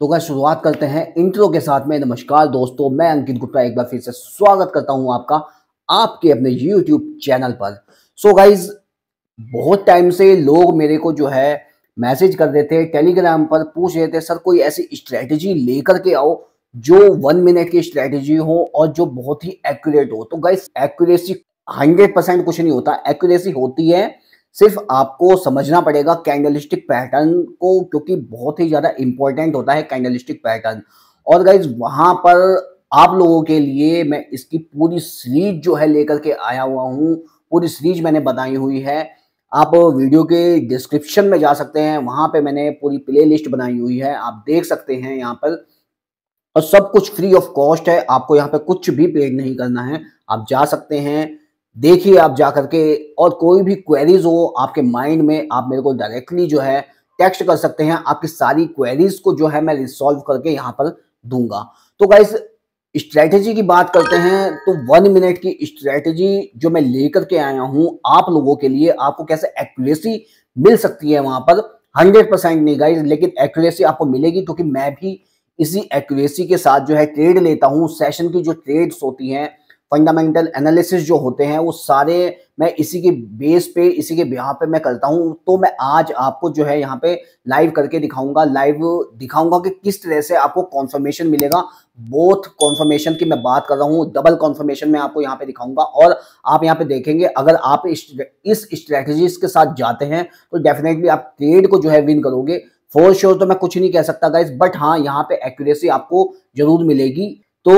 तो क्या शुरुआत करते हैं इंट्रो के साथ में नमस्कार दोस्तों मैं अंकित गुप्ता एक बार फिर से स्वागत करता हूं आपका आपके अपने यूट्यूब चैनल पर सो so गाइज बहुत टाइम से लोग मेरे को जो है मैसेज कर रहे थे टेलीग्राम पर पूछ रहे थे सर कोई ऐसी स्ट्रेटजी लेकर के आओ जो वन मिनट की स्ट्रेटजी हो और जो बहुत ही एक्यूरेट हो तो गाइज एक्यूरेसी हंड्रेड परसेंट कुछ नहीं होता एक्यूरेसी होती है सिर्फ आपको समझना पड़ेगा कैंडलिस्टिक पैटर्न को क्योंकि बहुत ही ज़्यादा इंपॉर्टेंट होता है कैंडलिस्टिक पैटर्न और गाइज वहां पर आप लोगों के लिए मैं इसकी पूरी सीरीज जो है लेकर के आया हुआ हूँ पूरी सीरीज मैंने बताई हुई है आप वीडियो के डिस्क्रिप्शन में जा सकते हैं वहां पे मैंने पूरी प्ले लिस्ट बनाई हुई है आप देख सकते हैं यहाँ पर और सब कुछ फ्री ऑफ कॉस्ट है आपको यहाँ पे कुछ भी पेड नहीं करना है आप जा सकते हैं देखिए आप जा करके और कोई भी क्वेरीज हो आपके माइंड में आप मेरे को डायरेक्टली जो है टेक्स्ट कर सकते हैं आपकी सारी क्वेरीज को जो है मैं रिसॉल्व करके यहाँ पर दूंगा तो गाइस स्ट्रैटेजी की बात करते हैं तो वन मिनट की स्ट्रेटजी जो मैं लेकर के आया हूं आप लोगों के लिए आपको कैसे एक्यूरेसी मिल सकती है वहां पर हंड्रेड परसेंट नहीं गाइज लेकिन एक्यूरेसी आपको मिलेगी क्योंकि मैं भी इसी एक्यूरेसी के साथ जो है ट्रेड लेता हूँ सेशन की जो ट्रेड्स होती हैं फंडामेंटल एनालिसिस जो होते हैं वो सारे मैं इसी के बेस पे इसी के बिहार पे मैं करता हूँ तो मैं आज आपको जो है यहाँ पे लाइव करके दिखाऊंगा लाइव दिखाऊंगा कि किस तरह से आपको कॉन्फर्मेशन मिलेगा बोथ कॉन्फर्मेशन की मैं बात कर रहा हूँ डबल कॉन्फर्मेशन मैं आपको यहाँ पे दिखाऊंगा और आप यहाँ पे देखेंगे अगर आप इस स्ट्रेटजीज के साथ जाते हैं तो डेफिनेटली आप ट्रेड को जो है विन करोगे फोर श्योर तो मैं कुछ नहीं कह सकता गाइज बट हाँ यहाँ पे एक्यूरेसी आपको जरूर मिलेगी तो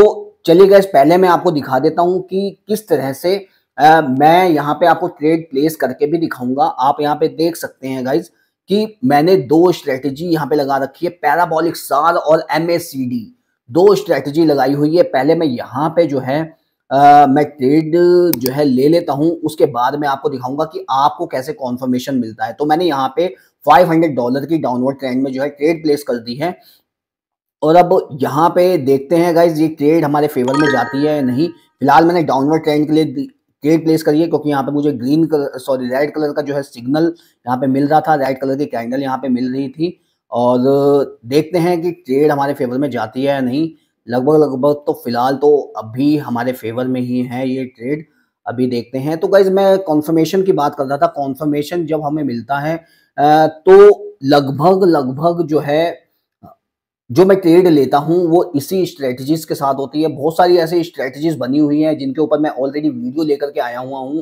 चलिए गैस पहले मैं आपको दिखा देता हूँ कि किस तरह से आ, मैं यहाँ पे आपको ट्रेड प्लेस करके भी दिखाऊंगा आप यहाँ पे देख सकते हैं गाइज कि मैंने दो स्ट्रेटजी यहाँ पे लगा रखी है पैराबॉलिक सार और एम दो स्ट्रेटजी लगाई हुई है पहले मैं यहाँ पे जो है आ, मैं ट्रेड जो है ले लेता हूँ उसके बाद में आपको दिखाऊंगा कि आपको कैसे कॉन्फर्मेशन मिलता है तो मैंने यहाँ पे फाइव डॉलर की डाउनवर्ड ट्रेंड में जो है ट्रेड प्लेस कर दी है और अब यहाँ पे देखते हैं गाइज ये ट्रेड हमारे फेवर में जाती है या नहीं फिलहाल मैंने डाउनवर्ड ट्रेंड के लिए ट्रेड प्लेस करी है क्योंकि यहाँ पे मुझे green colour sorry red colour का जो है सिग्नल यहाँ पे मिल रहा था रेड कलर की कैंडल यहाँ पे मिल रही थी और देखते हैं कि ट्रेड हमारे फेवर में जाती है या नहीं लगभग लगभग तो फिलहाल तो अभी हमारे फेवर में ही है ये ट्रेड अभी देखते हैं तो गाइज मैं कॉन्फर्मेशन की बात कर रहा था कॉन्फर्मेशन जब हमें मिलता है तो लगभग लगभग जो है जो मैं ट्रेड लेता हूं वो इसी स्ट्रेटजीज के साथ होती है बहुत सारी ऐसी स्ट्रेटजीज बनी हुई हैं जिनके ऊपर मैं ऑलरेडी वीडियो लेकर के आया हुआ हूं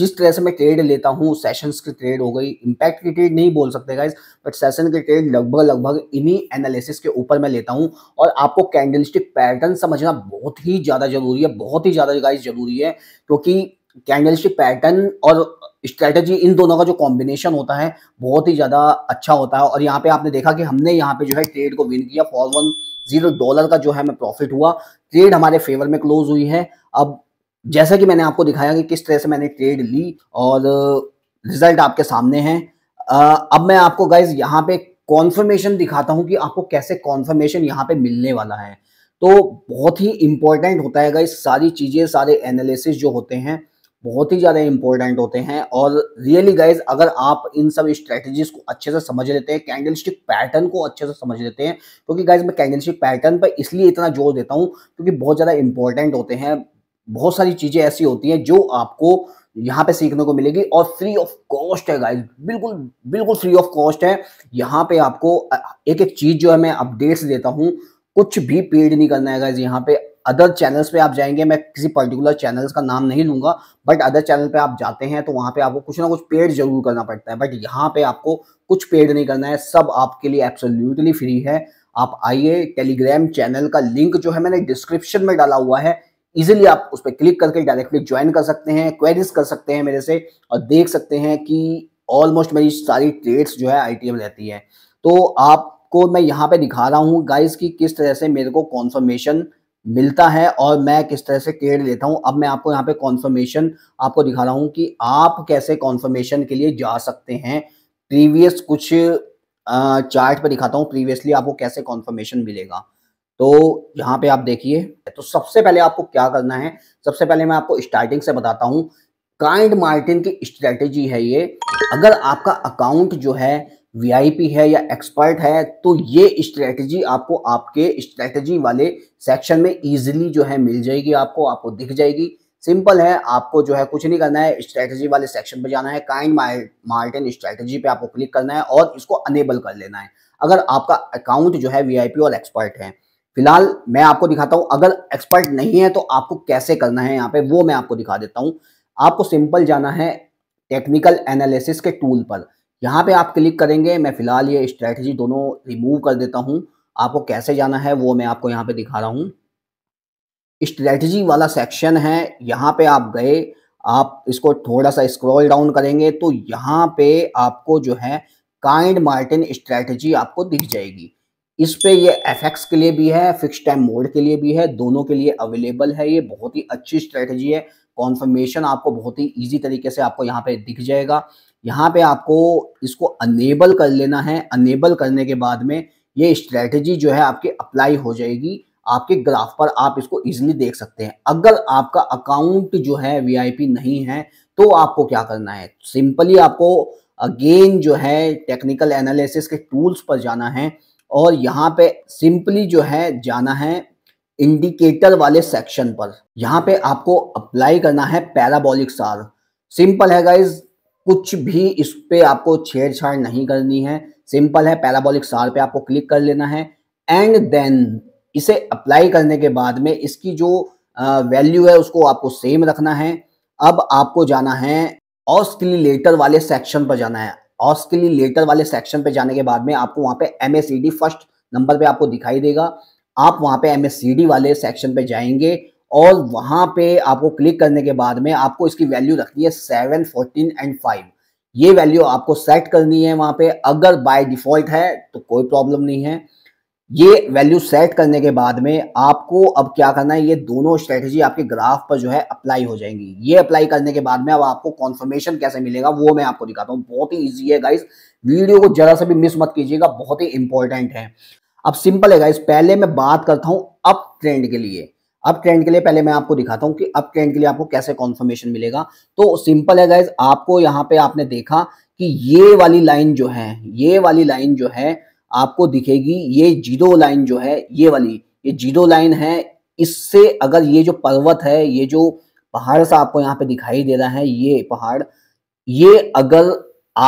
जिस तरह से मैं ट्रेड लेता हूं सेशंस की ट्रेड हो गई इम्पैक्ट की ट्रेड नहीं बोल सकते गाइज बट सेशन की ट्रेड लगभग लगभग इन्हीं एनालिसिस के ऊपर मैं लेता हूं और आपको कैंडलस्टिक पैटर्न समझना बहुत ही ज़्यादा जरूरी है बहुत ही ज़्यादा गाइज जरूरी है क्योंकि कैंडलस्टिक पैटर्न और स्ट्रैटेजी इन दोनों का जो कॉम्बिनेशन होता है बहुत ही ज़्यादा अच्छा होता है और यहाँ पे आपने देखा कि हमने यहाँ पे जो है ट्रेड को विन किया फॉर वन जीरो डॉलर का जो है हमें प्रॉफिट हुआ ट्रेड हमारे फेवर में क्लोज हुई है अब जैसा कि मैंने आपको दिखाया कि किस तरह से मैंने ट्रेड ली और रिजल्ट आपके सामने है अब मैं आपको गाइज यहाँ पे कॉन्फर्मेशन दिखाता हूँ कि आपको कैसे कॉन्फर्मेशन यहाँ पे मिलने वाला है तो बहुत ही इंपॉर्टेंट होता है गाइज सारी चीज़ें सारे एनालिसिस जो होते हैं बहुत ही ज़्यादा इंपॉर्टेंट होते हैं और रियली गाइज अगर आप इन सब स्ट्रेटजीज को अच्छे से समझ लेते हैं कैंडल स्टिक पैटर्न को अच्छे से समझ लेते हैं क्योंकि गाइज मैं कैंडल स्टिक पैटर्न पर इसलिए इतना जोर देता हूँ क्योंकि बहुत ज़्यादा इंपॉर्टेंट होते हैं बहुत सारी चीज़ें ऐसी होती हैं जो आपको यहाँ पे सीखने को मिलेगी और फ्री ऑफ कॉस्ट है गाइज बिल्कुल बिल्कुल फ्री ऑफ कॉस्ट है यहाँ पे आपको एक एक चीज़ जो है मैं अपडेट्स देता हूँ कुछ भी पेड नहीं करना है गाइज यहाँ पे अदर चैनल्स पे आप जाएंगे मैं किसी पर्टिकुलर चैनल्स का नाम नहीं लूंगा बट अदर चैनल पे आप जाते हैं तो वहां पे आपको कुछ ना कुछ पेड जरूर करना पड़ता है बट यहाँ पे आपको कुछ पेड नहीं करना है सब आपके लिए एब्सोल्यूटली फ्री है आप आइए टेलीग्राम चैनल का लिंक जो है मैंने डिस्क्रिप्शन में डाला हुआ है इजिली आप उस पर क्लिक करके डायरेक्टली ज्वाइन कर सकते हैं क्वेरीज कर सकते हैं मेरे से और देख सकते हैं कि ऑलमोस्ट मेरी सारी ट्रेड्स जो है आई रहती है तो आपको मैं यहाँ पे दिखा रहा हूँ गाइस की किस तरह से मेरे को कॉन्फर्मेशन मिलता है और मैं किस तरह से केयर लेता हूं अब मैं आपको यहाँ पे कॉन्फर्मेशन आपको दिखा रहा हूं कि आप कैसे कॉन्फर्मेशन के लिए जा सकते हैं प्रीवियस कुछ चार्ट पे दिखाता हूँ प्रीवियसली आपको कैसे कॉन्फर्मेशन मिलेगा तो यहाँ पे आप देखिए तो सबसे पहले आपको क्या करना है सबसे पहले मैं आपको स्टार्टिंग से बताता हूँ काइंड मार्टिन की स्ट्रेटेजी है ये अगर आपका अकाउंट जो है वीआईपी है या एक्सपर्ट है तो ये स्ट्रेटजी आपको आपके स्ट्रेटजी वाले सेक्शन में इजीली जो है मिल जाएगी आपको आपको दिख जाएगी सिंपल है आपको जो है कुछ नहीं करना है स्ट्रेटजी वाले सेक्शन पे जाना है काइंड मार्टिन स्ट्रेटजी पे आपको क्लिक करना है और इसको अनेबल कर लेना है अगर आपका अकाउंट जो है वी और एक्सपर्ट है फिलहाल मैं आपको दिखाता हूँ अगर एक्सपर्ट नहीं है तो आपको कैसे करना है यहाँ पे वो मैं आपको दिखा देता हूँ आपको सिंपल जाना है टेक्निकल एनालिसिस के टूल पर यहाँ पे आप क्लिक करेंगे मैं फिलहाल ये स्ट्रैटेजी दोनों रिमूव कर देता हूँ आपको कैसे जाना है वो मैं आपको यहाँ पे दिखा रहा हूँ स्ट्रैटेजी वाला सेक्शन है यहाँ पे आप गए आप इसको थोड़ा सा स्क्रॉल डाउन करेंगे तो यहाँ पे आपको जो है काइंड मार्टिन स्ट्रैटेजी आपको दिख जाएगी इस पे ये एफ के लिए भी है फिक्स टाइम मोड के लिए भी है दोनों के लिए अवेलेबल है ये बहुत ही अच्छी स्ट्रैटेजी है कॉन्फर्मेशन आपको बहुत ही ईजी तरीके से आपको यहाँ पे दिख जाएगा यहाँ पे आपको इसको अनेबल कर लेना है अनेबल करने के बाद में ये स्ट्रेटजी जो है आपकी अप्लाई हो जाएगी आपके ग्राफ पर आप इसको इजीली देख सकते हैं अगर आपका अकाउंट जो है वीआईपी नहीं है तो आपको क्या करना है सिंपली आपको अगेन जो है टेक्निकल एनालिसिस के टूल्स पर जाना है और यहाँ पे सिंपली जो है जाना है इंडिकेटर वाले सेक्शन पर यहाँ पे आपको अप्लाई करना है पैराबोलिक सार सिंपल है गाइज कुछ भी इस पे आपको छेड़छाड़ नहीं करनी है सिंपल है पैराबोलिक सार पे आपको क्लिक कर लेना है एंड देन इसे अप्लाई करने के बाद में इसकी जो वैल्यू है उसको आपको सेम रखना है अब आपको जाना है ऑस्किलेटर वाले सेक्शन पर जाना है ऑस्किलेटर वाले सेक्शन पे जाने के बाद में आपको वहां पे एम फर्स्ट नंबर पे आपको दिखाई देगा आप वहाँ पे एम वाले सेक्शन पे जाएंगे और वहाँ पे आपको क्लिक करने के बाद में आपको इसकी वैल्यू रखनी है सेवन फोर्टीन एंड फाइव ये वैल्यू आपको सेट करनी है वहाँ पे अगर बाय डिफॉल्ट है तो कोई प्रॉब्लम नहीं है ये वैल्यू सेट करने के बाद में आपको अब क्या करना है ये दोनों स्ट्रेटजी आपके ग्राफ पर जो है अप्लाई हो जाएंगी ये अप्लाई करने के बाद में अब आपको कॉन्फर्मेशन कैसे मिलेगा वो मैं आपको दिखाता हूँ बहुत ही ईजी है गाइज वीडियो को जरा सा भी मिस मत कीजिएगा बहुत ही इंपॉर्टेंट है अब सिंपल है पहले मैं बात करता हूं अप ट्रेंड के लिए अप ट्रेंड के लिए पहले मैं आपको दिखाता हूं कि अप ट्रेंड के लिए आपको कैसे कॉन्फर्मेशन मिलेगा तो सिंपल है गाइज आपको यहां पे आपने देखा कि ये वाली लाइन जो है ये वाली लाइन जो है आपको दिखेगी ये जीरो लाइन जो है ये वाली ये जीरो लाइन है इससे अगर ये जो पर्वत है ये जो पहाड़ सा आपको यहाँ पे दिखाई दे रहा है ये पहाड़ ये अगर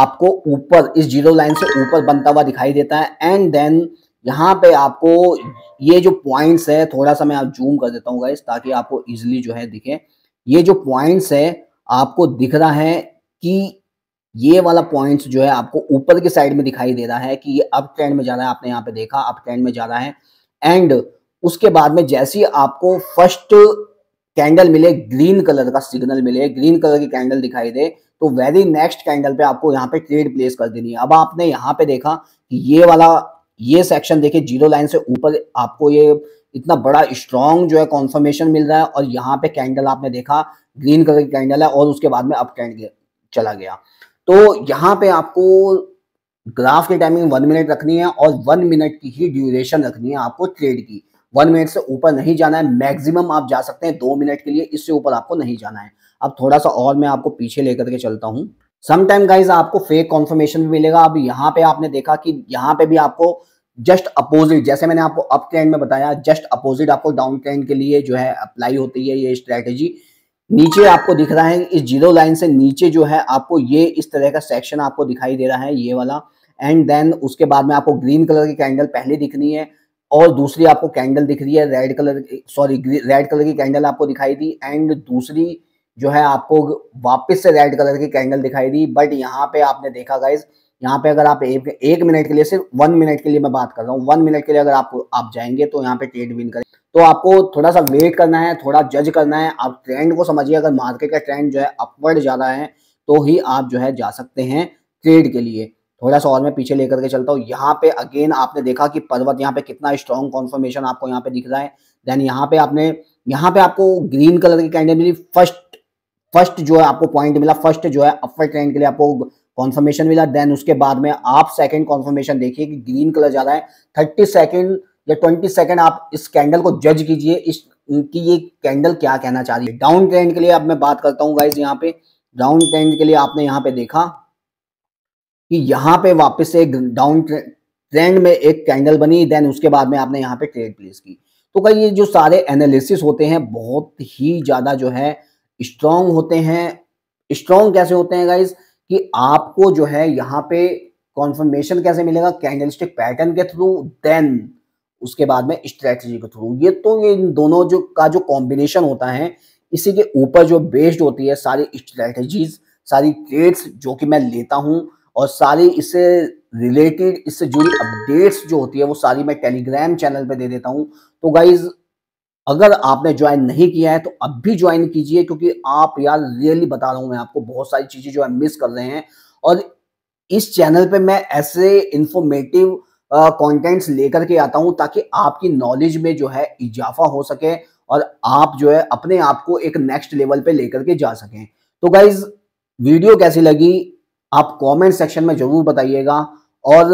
आपको ऊपर इस जीरो लाइन से ऊपर बनता हुआ दिखाई देता है एंड देन यहाँ पे आपको ये जो पॉइंट्स है थोड़ा सा मैं आप जूम कर देता हूँ गाइस ताकि आपको इजिली जो है दिखे ये जो पॉइंट्स है आपको दिख रहा है कि ये वाला पॉइंट्स जो है आपको ऊपर की साइड में दिखाई दे रहा है कि ये अप ट्रेंड में जा रहा है आपने यहाँ पे देखा अप ट्रेंड में जा रहा है एंड उसके बाद में जैसे ही आपको फर्स्ट कैंडल मिले ग्रीन कलर का सिग्नल मिले ग्रीन कलर की कैंडल दिखाई दे तो वेरी नेक्स्ट कैंडल पे आपको यहाँ पे ट्रेड प्लेस कर देनी है अब आपने यहाँ पे देखा कि ये वाला ये सेक्शन देखिए जीरो लाइन से ऊपर आपको ये इतना बड़ा स्ट्रॉन्ग जो है कॉन्फर्मेशन मिल रहा है और यहाँ पे कैंडल आपने देखा ग्रीन कलर की कैंडल है और उसके बाद में अप कैंड चला गया तो यहाँ पे आपको ग्राफ की टाइमिंग वन मिनट रखनी है और वन मिनट की ही ड्यूरेशन रखनी है आपको ट्रेड की वन मिनट से ऊपर नहीं जाना है मैक्सिमम आप जा सकते हैं दो मिनट के लिए इससे ऊपर आपको नहीं जाना है अब थोड़ा सा और मैं आपको पीछे लेकर के चलता हूँ समटाइम गाइज आपको फेक कॉन्फर्मेशन भी मिलेगा अब यहाँ पे आपने देखा कि यहाँ पे भी आपको जस्ट अपोजिट जैसे मैंने आपको अप ट्रेंड में बताया जस्ट अपोजिट आपको डाउन ट्रेंड के लिए जो है अप्लाई होती है ये स्ट्रेटेजी नीचे आपको दिख रहा है इस जीरो लाइन से नीचे जो है आपको ये इस तरह का सेक्शन आपको दिखाई दे रहा है ये वाला एंड देन उसके बाद में आपको ग्रीन कलर की कैंडल पहले दिखनी है और दूसरी आपको कैंडल दिख रही है red colour sorry red colour की कैंडल आपको दिखाई दी एंड दूसरी जो है आपको वापस से रेड कलर की कैंडल दिखाई दी बट यहाँ पे आपने देखा गाइज यहाँ पे अगर आप एक, एक मिनट के लिए सिर्फ वन मिनट के लिए मैं बात कर रहा हूँ वन मिनट के लिए अगर आप आप जाएंगे तो यहाँ पे ट्रेड विन करें तो आपको थोड़ा सा वेट करना है थोड़ा जज करना है आप ट्रेंड को समझिए अगर मार्केट का ट्रेंड जो है अपवर्ड ज़्यादा है तो ही आप जो है जा सकते हैं ट्रेड के लिए थोड़ा सा और मैं पीछे लेकर के चलता हूँ यहाँ पे अगेन आपने देखा कि पर्वत यहाँ पे कितना स्ट्रॉन्ग कॉन्फर्मेशन आपको यहाँ पे दिख रहा है देन यहाँ पे आपने यहाँ पे आपको ग्रीन कलर की कैंडल मिली फर्स्ट फर्स्ट जो है आपको पॉइंट मिला फर्स्ट जो है अपर ट्रेंड के लिए आपको कॉन्फर्मेशन मिला देन उसके बाद में आप सेकंड कॉन्फर्मेशन देखिए कि ग्रीन कलर ज्यादा है थर्टी सेकेंड या ट्वेंटी सेकेंड आप इस कैंडल को जज कीजिए इस कि ये कैंडल क्या कहना चाह रही है डाउन ट्रेंड के लिए अब मैं बात करता हूँ गाइज यहाँ पे डाउन ट्रेंड के लिए आपने यहाँ पे देखा कि यहाँ पे वापस से डाउन ट्रेंड में एक कैंडल बनी देन उसके बाद में आपने यहाँ पे ट्रेड प्लेस की तो कई ये जो सारे एनालिसिस होते हैं बहुत ही ज्यादा जो है स्ट्रॉन्ग होते हैं स्ट्रॉन्ग कैसे होते हैं गाइज कि आपको जो है यहाँ पे कॉन्फर्मेशन कैसे मिलेगा कैंडलस्टिक पैटर्न के थ्रू देन उसके बाद में स्ट्रेटजी के थ्रू ये तो ये इन दोनों जो का जो कॉम्बिनेशन होता है इसी के ऊपर जो बेस्ड होती है सारी स्ट्रेटजीज सारी ट्रेड्स जो कि मैं लेता हूँ और सारी इससे रिलेटेड इससे जुड़ी अपडेट्स जो होती है वो सारी मैं टेलीग्राम चैनल पे दे देता हूँ तो गाइज अगर आपने ज्वाइन नहीं किया है तो अब भी ज्वाइन कीजिए क्योंकि आप यार रियली बता रहा हूं मैं आपको बहुत सारी चीज़ें जो है मिस कर रहे हैं और इस चैनल पे मैं ऐसे इंफॉर्मेटिव कंटेंट्स लेकर के आता हूं ताकि आपकी नॉलेज में जो है इजाफा हो सके और आप जो है अपने आप को एक नेक्स्ट लेवल पे लेकर के जा सकें तो गाइज वीडियो कैसी लगी आप कमेंट सेक्शन में जरूर बताइएगा और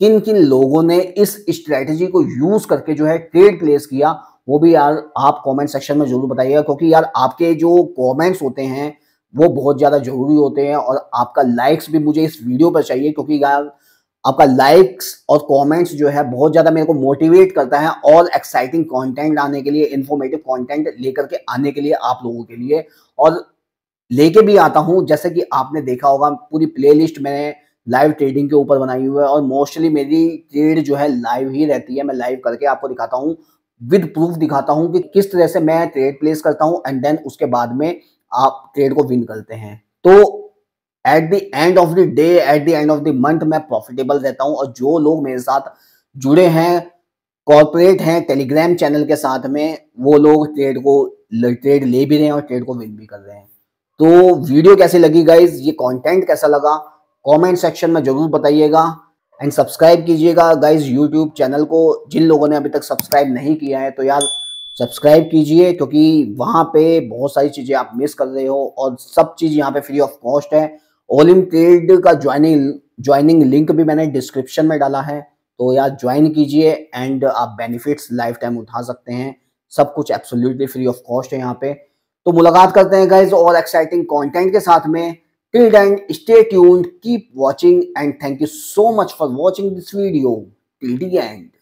किन किन लोगों ने इस स्ट्रेटजी को यूज करके जो है ट्रेड प्लेस किया वो भी यार आप कमेंट सेक्शन में जरूर बताइएगा क्योंकि यार आपके जो कमेंट्स होते हैं वो बहुत ज़्यादा ज़रूरी होते हैं और आपका लाइक्स भी मुझे इस वीडियो पर चाहिए क्योंकि यार आपका लाइक्स और कमेंट्स जो है बहुत ज़्यादा मेरे को मोटिवेट करता है और एक्साइटिंग कंटेंट आने के लिए इन्फॉर्मेटिव कंटेंट लेकर के आने के लिए आप लोगों के लिए और लेके भी आता हूँ जैसे कि आपने देखा होगा पूरी प्ले मैंने लाइव ट्रेडिंग के ऊपर बनाई हुई है और मोस्टली मेरी ट्रेड जो है लाइव ही रहती है मैं लाइव करके आपको दिखाता हूँ विद प्रूफ दिखाता हूँ कि किस तरह से मैं ट्रेड प्लेस करता हूँ एंड देन उसके बाद में आप ट्रेड को विन करते हैं तो at the end of the day at the end of the month मैं प्रॉफिटेबल रहता हूँ और जो लोग मेरे साथ जुड़े हैं कॉरपोरेट हैं टेलीग्राम चैनल के साथ में वो लोग ट्रेड को ट्रेड ले भी रहे हैं और ट्रेड को विन भी कर रहे हैं तो वीडियो कैसी लगी गाइज ये कॉन्टेंट कैसा लगा कॉमेंट सेक्शन में जरूर बताइएगा एंड सब्सक्राइब कीजिएगा गाइज यूट्यूब चैनल को जिन लोगों ने अभी तक सब्सक्राइब नहीं किया है तो यार सब्सक्राइब कीजिए क्योंकि वहाँ पे बहुत सारी चीज़ें आप मिस कर रहे हो और सब चीज़ यहाँ पे फ्री ऑफ कॉस्ट है ओलिम ट्रेड का ज्वाइनिंग ज्वाइनिंग लिंक भी मैंने डिस्क्रिप्शन में डाला है तो यार ज्वाइन कीजिए एंड आप बेनिफिट्स लाइफ टाइम उठा सकते हैं सब कुछ एब्सोल्यूटली फ्री ऑफ कॉस्ट है यहाँ पे तो मुलाकात करते हैं गाइज और एक्साइटिंग कॉन्टेंट के साथ में Till then, stay tuned, keep watching and thank you so much for watching this video till the end.